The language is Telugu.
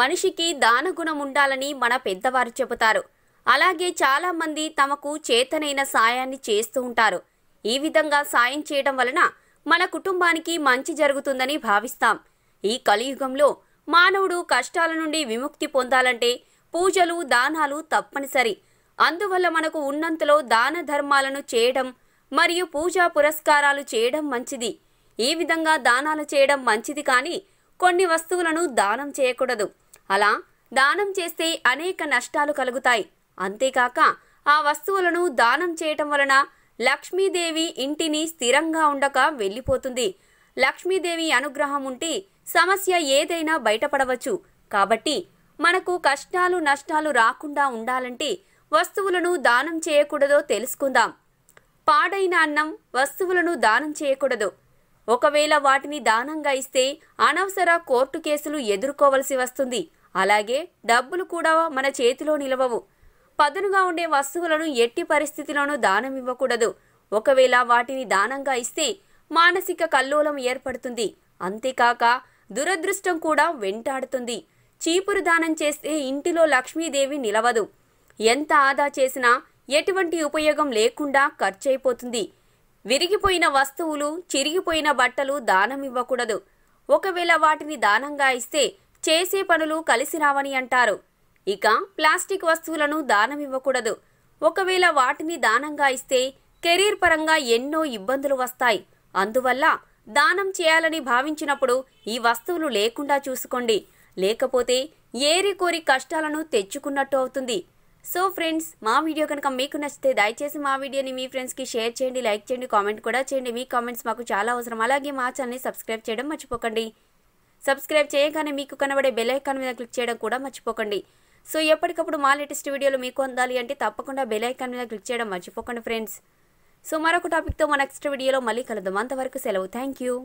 మనిషికి దానగుణం ఉండాలని మన పెద్దవారు చెబుతారు అలాగే చాలామంది తమకు చేతనైన సాయాన్ని చేస్తూ ఉంటారు ఈ విధంగా సాయం చేయడం వలన మన కుటుంబానికి మంచి జరుగుతుందని భావిస్తాం ఈ కలియుగంలో మానవుడు కష్టాల నుండి విముక్తి పొందాలంటే పూజలు దానాలు తప్పనిసరి అందువల్ల మనకు ఉన్నంతలో దాన ధర్మాలను చేయడం మరియు పూజా పురస్కారాలు చేయడం మంచిది ఈ విధంగా దానాలు చేయడం మంచిది కానీ కొన్ని వస్తువులను దానం చేయకూడదు అలా దానం చేస్తే అనేక నష్టాలు కలుగుతాయి అంతేకాక ఆ వస్తువులను దానం చేయటం వలన లక్ష్మీదేవి ఇంటిని స్థిరంగా ఉండక వెళ్ళిపోతుంది లక్ష్మీదేవి అనుగ్రహం ఉంటే సమస్య ఏదైనా బయటపడవచ్చు కాబట్టి మనకు కష్టాలు నష్టాలు రాకుండా ఉండాలంటే వస్తువులను దానం చేయకూడదో తెలుసుకుందాం పాడైన అన్నం వస్తువులను దానం చేయకూడదు ఒకవేళ వాటిని దానంగా ఇస్తే అనవసర కోర్టు కేసులు ఎదుర్కోవలసి వస్తుంది అలాగే డబ్బులు కూడా మన చేతిలో నిలవవు పదునుగా ఉండే వస్తువులను ఎట్టి పరిస్థితిలోనూ దానం ఇవ్వకూడదు ఒకవేళ వాటిని దానంగా ఇస్తే మానసిక కల్లోలం ఏర్పడుతుంది అంతేకాక దురదృష్టం కూడా వెంటాడుతుంది చీపురు దానం చేస్తే ఇంటిలో లక్ష్మీదేవి నిలవదు ఎంత ఆదా చేసినా ఎటువంటి ఉపయోగం లేకుండా ఖర్చయిపోతుంది విరిగిపోయిన వస్తువులు చిరిగిపోయిన బట్టలు దానం ఇవ్వకూడదు ఒకవేళ వాటిని దానంగా ఇస్తే చేసే పనులు కలిసి రావని అంటారు ఇక ప్లాస్టిక్ వస్తువులను దానమివ్వకూడదు ఒకవేళ వాటిని దానంగా ఇస్తే కెరీర్ పరంగా ఎన్నో ఇబ్బందులు వస్తాయి అందువల్ల దానం చేయాలని భావించినప్పుడు ఈ వస్తువులు లేకుండా చూసుకోండి లేకపోతే ఏరి కోరి కష్టాలను తెచ్చుకున్నట్టు అవుతుంది సో ఫ్రెండ్స్ మా వీడియో కనుక మీకు నచ్చితే దయచేసి మా వీడియోని మీ ఫ్రెండ్స్కి షేర్ చేయండి లైక్ చేయండి కామెంట్ కూడా చేయండి మీ కామెంట్స్ మాకు చాలా అవసరం అలాగే మా ఛానల్ని సబ్స్క్రైబ్ చేయడం మర్చిపోకండి సబ్స్క్రైబ్ చేయగానే మీకు కనబడే బెల్ మీద క్లిక్ చేయడం కూడా మర్చిపోకండి సో ఎప్పటికప్పుడు మా లేటెస్ట్ వీడియోలు మీకు అందాలి అంటే తప్పకుండా బెల్ మీద క్లిక్ చేయడం మర్చిపోకండి ఫ్రెండ్స్ సో మరొక టాపిక్తో మా నెక్స్ట్ వీడియోలో మళ్ళీ కలుద్దాం అంతవరకు సెలవు థ్యాంక్ యూ